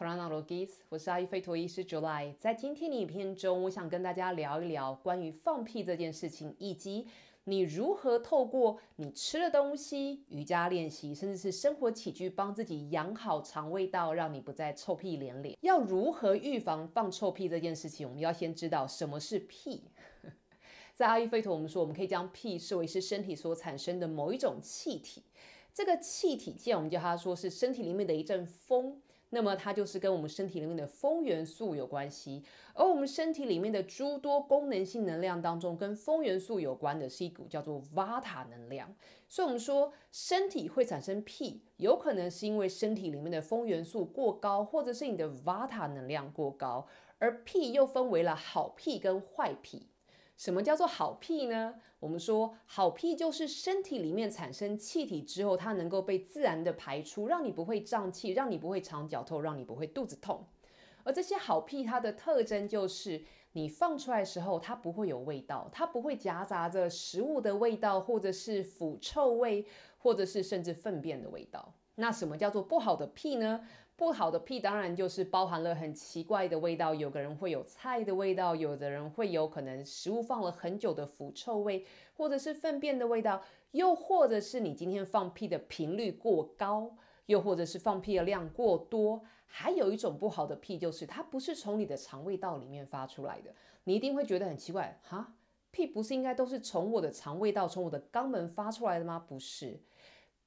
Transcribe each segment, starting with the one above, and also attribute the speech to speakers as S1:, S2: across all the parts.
S1: o l o 罗 i 斯，我是阿育吠陀医师 July。在今天的影片中，我想跟大家聊一聊关于放屁这件事情，以及你如何透过你吃的东西、瑜伽练习，甚至是生活起居，帮自己养好肠胃道，让你不再臭屁连连。要如何预防放臭屁这件事情？我们要先知道什么是屁。在阿育吠陀，我们说我们可以将屁视为是身体所产生的某一种气体。这个气体，既然我们叫它说是身体里面的一阵风。那么它就是跟我们身体里面的风元素有关系，而我们身体里面的诸多功能性能量当中，跟风元素有关的是一股叫做 Vata 能量。所以，我们说身体会产生屁，有可能是因为身体里面的风元素过高，或者是你的 Vata 能量过高。而屁又分为了好屁跟坏屁。什么叫做好屁呢？我们说好屁就是身体里面产生气体之后，它能够被自然的排出，让你不会胀气，让你不会肠绞痛，让你不会肚子痛。而这些好屁，它的特征就是你放出来的时候，它不会有味道，它不会夹杂着食物的味道，或者是腐臭味，或者是甚至粪便的味道。那什么叫做不好的屁呢？不好的屁当然就是包含了很奇怪的味道，有个人会有菜的味道，有的人会有可能食物放了很久的腐臭味，或者是粪便的味道，又或者是你今天放屁的频率过高，又或者是放屁的量过多。还有一种不好的屁就是它不是从你的肠胃道里面发出来的，你一定会觉得很奇怪，哈，屁不是应该都是从我的肠胃道、从我的肛门发出来的吗？不是。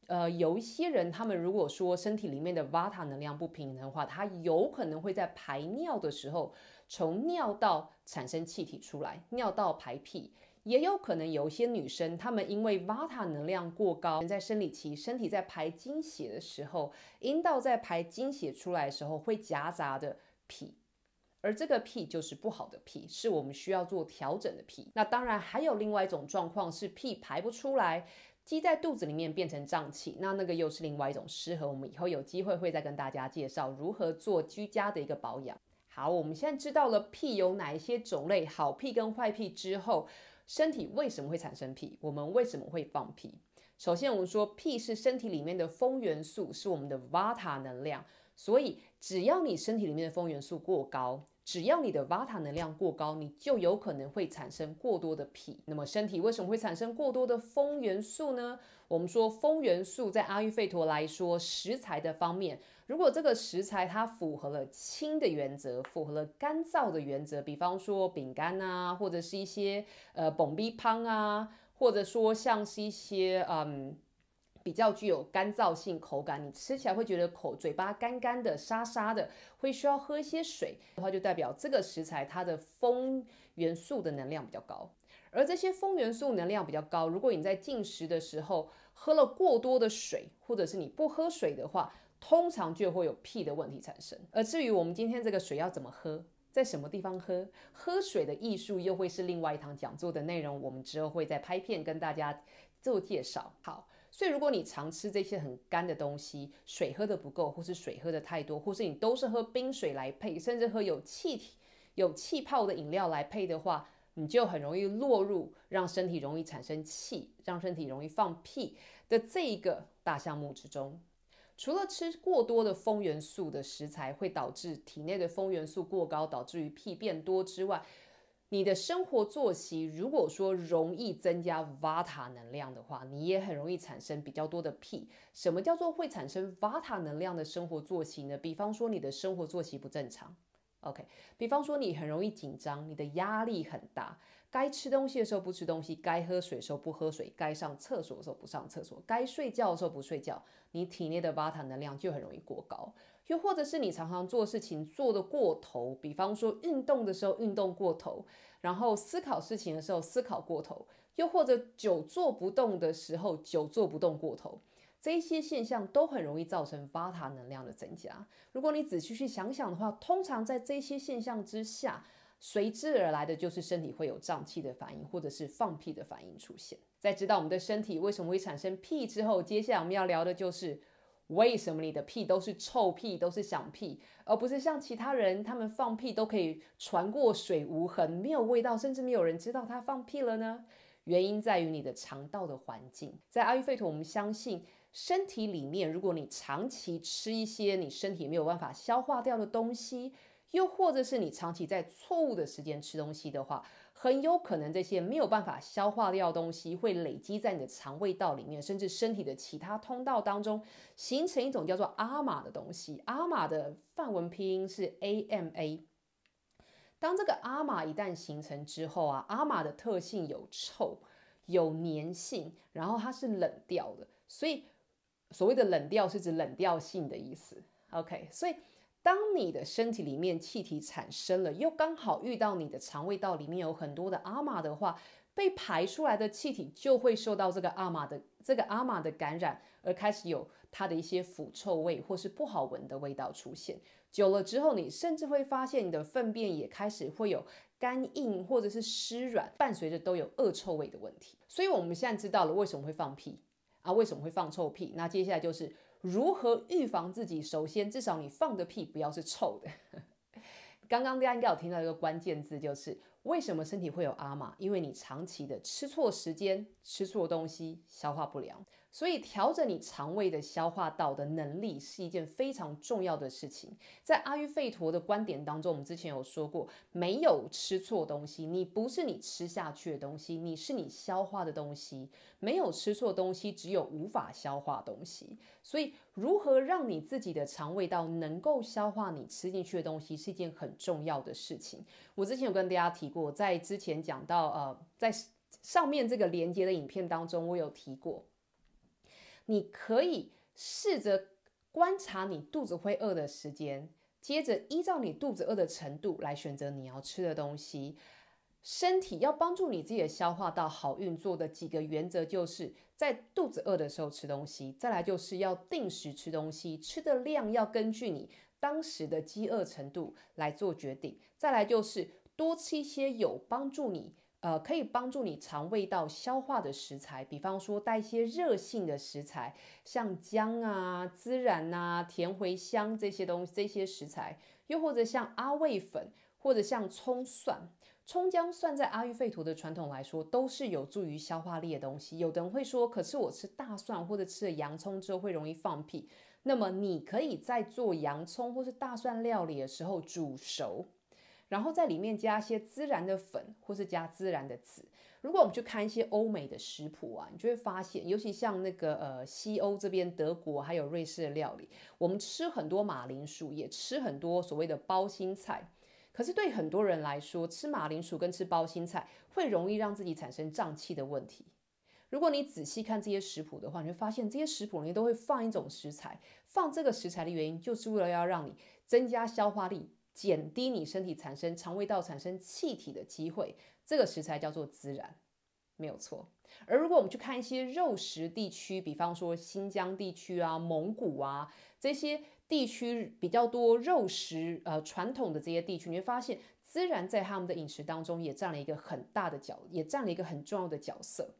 S1: 呃，有一些人，他们如果说身体里面的 Vata 能量不平衡的话，他有可能会在排尿的时候，从尿道产生气体出来，尿道排屁；也有可能有一些女生，她们因为 Vata 能量过高，在生理期身体在排经血的时候，阴道在排经血出来的时候会夹杂的屁，而这个屁就是不好的屁，是我们需要做调整的屁。那当然还有另外一种状况是屁排不出来。积在肚子里面变成胀气，那那个又是另外一种适合我们以后有机会会再跟大家介绍如何做居家的一个保养。好，我们现在知道了屁有哪一些种类，好屁跟坏屁之后，身体为什么会产生屁？我们为什么会放屁？首先我们说屁是身体里面的风元素，是我们的 Vata 能量，所以只要你身体里面的风元素过高。只要你的瓦塔能量过高，你就有可能会产生过多的脾。那么身体为什么会产生过多的风元素呢？我们说风元素在阿育吠陀来说，食材的方面，如果这个食材它符合了轻的原则，符合了干燥的原则，比方说饼干啊，或者是一些呃，Bombi p a n 啊，或者说像是一些嗯。比较具有干燥性口感，你吃起来会觉得口嘴巴干干的、沙沙的，会需要喝一些水，的话就代表这个食材它的风元素的能量比较高。而这些风元素能量比较高，如果你在进食的时候喝了过多的水，或者是你不喝水的话，通常就会有屁的问题产生。而至于我们今天这个水要怎么喝，在什么地方喝，喝水的艺术又会是另外一堂讲座的内容，我们之后会再拍片跟大家做介绍。好。所以，如果你常吃这些很干的东西，水喝的不够，或是水喝的太多，或是你都是喝冰水来配，甚至喝有气体、有气泡的饮料来配的话，你就很容易落入让身体容易产生气、让身体容易放屁的这一个大项目之中。除了吃过多的风元素的食材会导致体内的风元素过高，导致于屁变多之外，你的生活作息如果说容易增加 vata 能量的话，你也很容易产生比较多的屁。什么叫做会产生 vata 能量的生活作息呢？比方说你的生活作息不正常，OK？比方说你很容易紧张，你的压力很大，该吃东西的时候不吃东西，该喝水的时候不喝水，该上厕所的时候不上厕所，该睡觉的时候不睡觉，你体内的 vata 能量就很容易过高。又或者是你常常做事情做得过头，比方说运动的时候运动过头，然后思考事情的时候思考过头，又或者久坐不动的时候久坐不动过头，这些现象都很容易造成巴塔能量的增加。如果你仔细去想想的话，通常在这些现象之下，随之而来的就是身体会有胀气的反应，或者是放屁的反应出现。在知道我们的身体为什么会产生屁之后，接下来我们要聊的就是。为什么你的屁都是臭屁，都是响屁，而不是像其他人他们放屁都可以传过水无痕，没有味道，甚至没有人知道他放屁了呢？原因在于你的肠道的环境。在阿育吠陀，我们相信身体里面，如果你长期吃一些你身体没有办法消化掉的东西，又或者是你长期在错误的时间吃东西的话。很有可能这些没有办法消化掉的东西会累积在你的肠胃道里面，甚至身体的其他通道当中，形成一种叫做阿玛的东西。阿玛的范文拼音是 A M A。当这个阿玛一旦形成之后啊，阿玛的特性有臭、有粘性，然后它是冷掉的。所以所谓的冷掉是指冷掉性的意思。OK，所以。当你的身体里面气体产生了，又刚好遇到你的肠胃道里面有很多的阿玛的话，被排出来的气体就会受到这个阿玛的这个阿玛的感染，而开始有它的一些腐臭味或是不好闻的味道出现。久了之后，你甚至会发现你的粪便也开始会有干硬或者是湿软，伴随着都有恶臭味的问题。所以我们现在知道了为什么会放屁啊，为什么会放臭屁。那接下来就是。如何预防自己？首先，至少你放的屁不要是臭的。刚刚大家应该有听到一个关键字，就是为什么身体会有阿玛？因为你长期的吃错时间、吃错东西，消化不良。所以调整你肠胃的消化道的能力是一件非常重要的事情。在阿育吠陀的观点当中，我们之前有说过，没有吃错东西，你不是你吃下去的东西，你是你消化的东西。没有吃错东西，只有无法消化东西。所以，如何让你自己的肠胃道能够消化你吃进去的东西，是一件很重要的事情。我之前有跟大家提过，在之前讲到呃，在上面这个连接的影片当中，我有提过。你可以试着观察你肚子会饿的时间，接着依照你肚子饿的程度来选择你要吃的东西。身体要帮助你自己的消化到好运作的几个原则，就是在肚子饿的时候吃东西；再来就是要定时吃东西，吃的量要根据你当时的饥饿程度来做决定；再来就是多吃一些有帮助你。呃，可以帮助你肠胃道消化的食材，比方说带一些热性的食材，像姜啊、孜然啊、甜茴香这些东西，这些食材，又或者像阿魏粉，或者像葱蒜，葱姜蒜在阿育吠陀的传统来说，都是有助于消化力的东西。有的人会说，可是我吃大蒜或者吃了洋葱之后会容易放屁，那么你可以在做洋葱或是大蒜料理的时候煮熟。然后在里面加一些孜然的粉，或是加孜然的籽。如果我们去看一些欧美的食谱啊，你就会发现，尤其像那个呃西欧这边德国还有瑞士的料理，我们吃很多马铃薯，也吃很多所谓的包心菜。可是对很多人来说，吃马铃薯跟吃包心菜会容易让自己产生胀气的问题。如果你仔细看这些食谱的话，你会发现这些食谱里面都会放一种食材，放这个食材的原因就是为了要让你增加消化力。减低你身体产生肠胃道产生气体的机会，这个食材叫做孜然，没有错。而如果我们去看一些肉食地区，比方说新疆地区啊、蒙古啊这些地区比较多肉食，呃，传统的这些地区，你会发现孜然在他们的饮食当中也占了一个很大的角，也占了一个很重要的角色。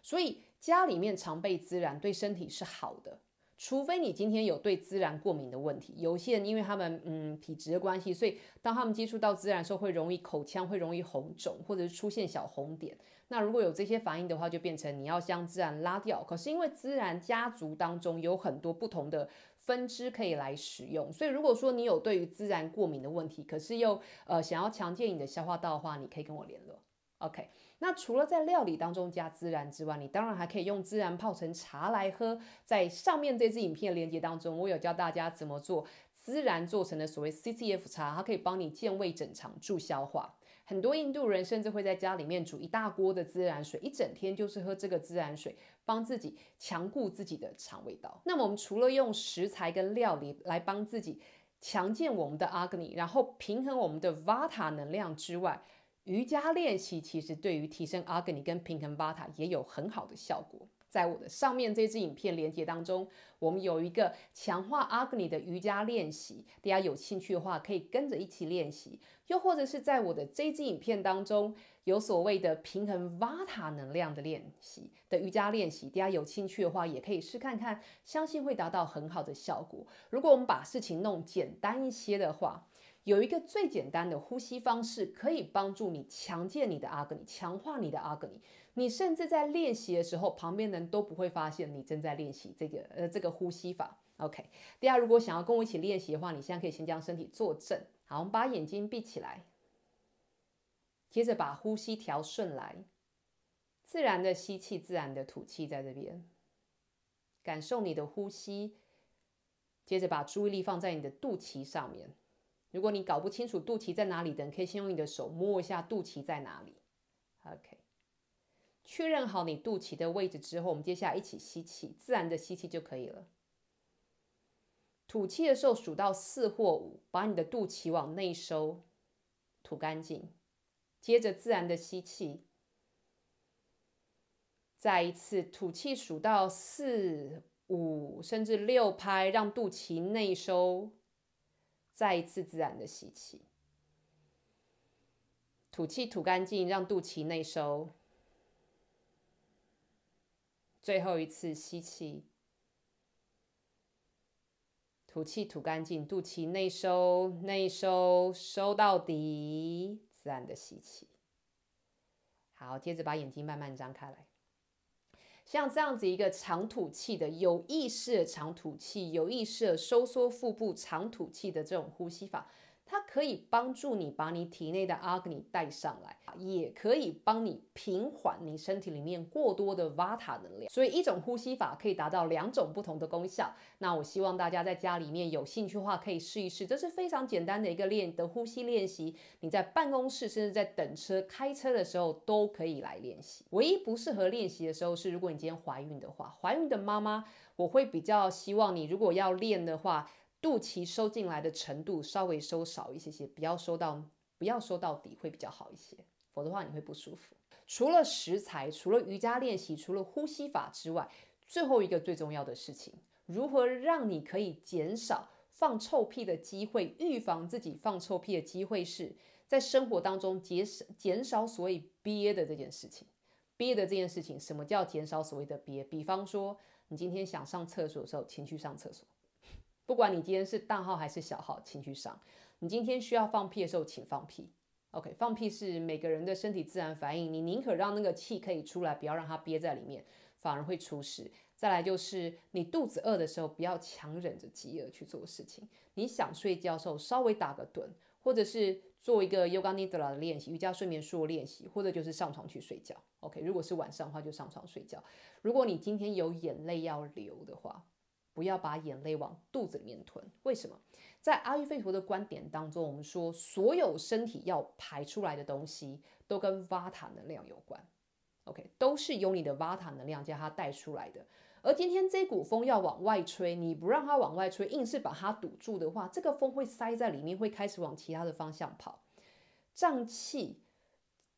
S1: 所以家里面常备孜然对身体是好的。除非你今天有对孜然过敏的问题，有些人因为他们嗯体质的关系，所以当他们接触到孜然时候，会容易口腔会容易红肿，或者是出现小红点。那如果有这些反应的话，就变成你要将孜然拉掉。可是因为孜然家族当中有很多不同的分支可以来使用，所以如果说你有对于孜然过敏的问题，可是又呃想要强健你的消化道的话，你可以跟我联络。OK。那除了在料理当中加孜然之外，你当然还可以用孜然泡成茶来喝。在上面这支影片连接当中，我有教大家怎么做孜然做成的所谓 CTF 茶，它可以帮你健胃整肠助消化。很多印度人甚至会在家里面煮一大锅的孜然水，一整天就是喝这个孜然水，帮自己强固自己的肠胃道。那么我们除了用食材跟料理来帮自己强健我们的阿格尼，然后平衡我们的 Vata 能量之外，瑜伽练习其实对于提升阿格尼跟平衡巴塔也有很好的效果。在我的上面这支影片连接当中，我们有一个强化阿格尼的瑜伽练习，大家有兴趣的话可以跟着一起练习。又或者是在我的这支影片当中有所谓的平衡瓦塔能量的练习的瑜伽练习，大家有兴趣的话也可以试看看，相信会达到很好的效果。如果我们把事情弄简单一些的话。有一个最简单的呼吸方式，可以帮助你强健你的阿格尼，强化你的阿格尼。你甚至在练习的时候，旁边人都不会发现你正在练习这个呃这个呼吸法。OK，大家如果想要跟我一起练习的话，你现在可以先将身体坐正，好，我们把眼睛闭起来，接着把呼吸调顺来，自然的吸气，自然的吐气，在这边感受你的呼吸，接着把注意力放在你的肚脐上面。如果你搞不清楚肚脐在哪里的，你可以先用你的手摸一下肚脐在哪里。OK，确认好你肚脐的位置之后，我们接下来一起吸气，自然的吸气就可以了。吐气的时候数到四或五，把你的肚脐往内收，吐干净。接着自然的吸气，再一次吐气数到四五甚至六拍，让肚脐内收。再一次自然的吸气，吐气吐干净，让肚脐内收。最后一次吸气，吐气吐干净，肚脐内收，内收，收到底。自然的吸气，好，接着把眼睛慢慢张开来。像这样子一个长吐气的有意识的长吐气，有意识的收缩腹部长吐气的这种呼吸法。它可以帮助你把你体内的阿格尼带上来，也可以帮你平缓你身体里面过多的瓦塔能量。所以一种呼吸法可以达到两种不同的功效。那我希望大家在家里面有兴趣的话，可以试一试，这是非常简单的一个练的呼吸练习。你在办公室甚至在等车、开车的时候都可以来练习。唯一不适合练习的时候是，如果你今天怀孕的话，怀孕的妈妈我会比较希望你如果要练的话。肚脐收进来的程度稍微收少一些些，不要收到不要收到底会比较好一些，否则的话你会不舒服。除了食材，除了瑜伽练习，除了呼吸法之外，最后一个最重要的事情，如何让你可以减少放臭屁的机会，预防自己放臭屁的机会是在生活当中减少减少所谓憋的这件事情。憋的这件事情，什么叫减少所谓的憋？比方说，你今天想上厕所的时候，情绪上厕所。不管你今天是大号还是小号，情绪上，你今天需要放屁的时候请放屁。OK，放屁是每个人的身体自然反应，你宁可让那个气可以出来，不要让它憋在里面，反而会出事。再来就是你肚子饿的时候，不要强忍着饥饿去做事情。你想睡觉时候，稍微打个盹，或者是做一个 yoga nidra 的练习，瑜伽睡眠术练习，或者就是上床去睡觉。OK，如果是晚上的话就上床睡觉。如果你今天有眼泪要流的话。不要把眼泪往肚子里面吞。为什么？在阿育吠陀的观点当中，我们说所有身体要排出来的东西都跟瓦塔能量有关。OK，都是由你的瓦塔能量将它带出来的。而今天这股风要往外吹，你不让它往外吹，硬是把它堵住的话，这个风会塞在里面，会开始往其他的方向跑。胀气、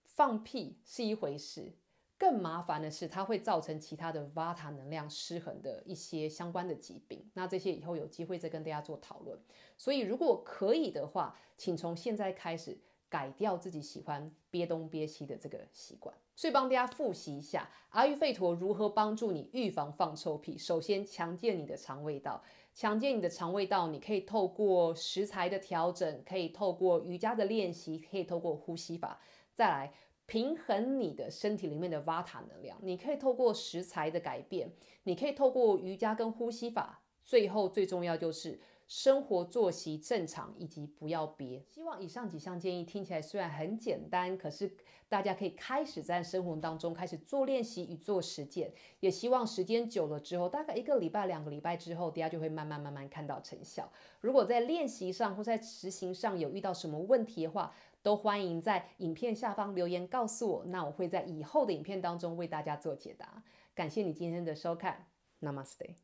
S1: 放屁是一回事。更麻烦的是，它会造成其他的 Vata 能量失衡的一些相关的疾病。那这些以后有机会再跟大家做讨论。所以如果可以的话，请从现在开始改掉自己喜欢憋东憋西的这个习惯。所以帮大家复习一下阿育吠陀如何帮助你预防放臭屁。首先，强健你的肠胃道。强健你的肠胃道，你可以透过食材的调整，可以透过瑜伽的练习，可以透过呼吸法。再来。平衡你的身体里面的瓦塔能量，你可以透过食材的改变，你可以透过瑜伽跟呼吸法，最后最重要就是生活作息正常以及不要憋。希望以上几项建议听起来虽然很简单，可是大家可以开始在生活当中开始做练习与做实践。也希望时间久了之后，大概一个礼拜、两个礼拜之后，大家就会慢慢慢慢看到成效。如果在练习上或在实行上有遇到什么问题的话，都欢迎在影片下方留言告诉我，那我会在以后的影片当中为大家做解答。感谢你今天的收看，Namaste。